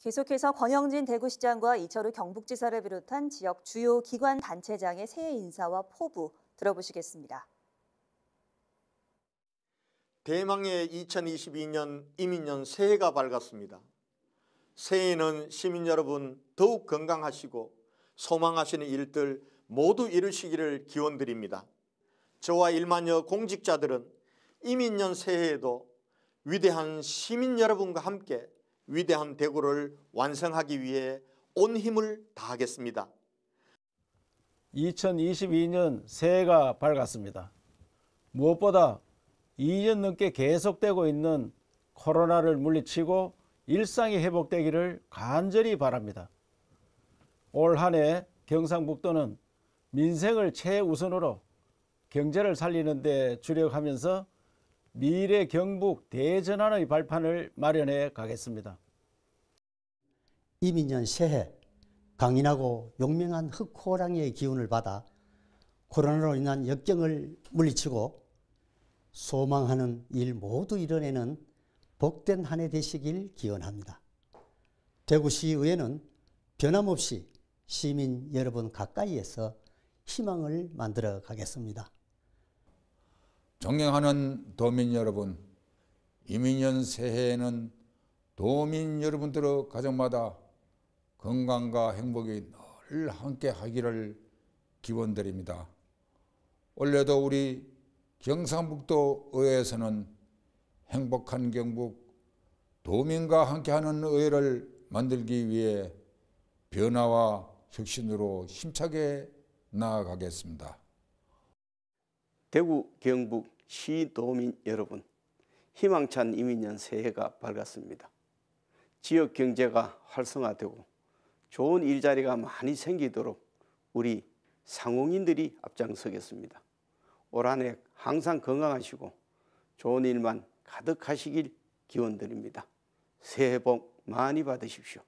계속해서 권영진 대구시장과 이철우 경북지사를 비롯한 지역 주요 기관 단체장의 새해 인사와 포부 들어보시겠습니다. 대망의 2022년 이민년 새해가 밝았습니다. 새해는 시민 여러분 더욱 건강하시고 소망하시는 일들 모두 이루시기를 기원드립니다. 저와 1만여 공직자들은 이민년 새해에도 위대한 시민 여러분과 함께 위대한 대구를 완성하기 위해 온 힘을 다하겠습니다. 2022년 새해가 밝았습니다. 무엇보다 2년 넘게 계속되고 있는 코로나를 물리치고 일상이 회복되기를 간절히 바랍니다. 올 한해 경상북도는 민생을 최우선으로 경제를 살리는 데 주력하면서 미래 경북 대전환의 발판을 마련해 가겠습니다. 이민년 새해 강인하고 용맹한 흑호랑이의 기운을 받아 코로나로 인한 역경을 물리치고 소망하는 일 모두 이뤄내는 복된 한 해 되시길 기원합니다. 대구시의회는 변함없이 시민 여러분 가까이에서 희망을 만들어 가겠습니다. 존경하는 도민 여러분, 이민년 새해에는 도민 여러분들의 가정마다 건강과 행복이 늘 함께 하기를 기원드립니다. 올해도 우리 경상북도 의회에서는 행복한 경북 도민과 함께하는 의회를 만들기 위해 변화와 혁신으로 힘차게 나아가겠습니다. 대구 경북 시도민 여러분 희망찬 이민년 새해가 밝았습니다. 지역 경제가 활성화되고 좋은 일자리가 많이 생기도록 우리 상공인들이 앞장서겠습니다. 올한해 항상 건강하시고 좋은 일만 가득하시길 기원드립니다. 새해 복 많이 받으십시오.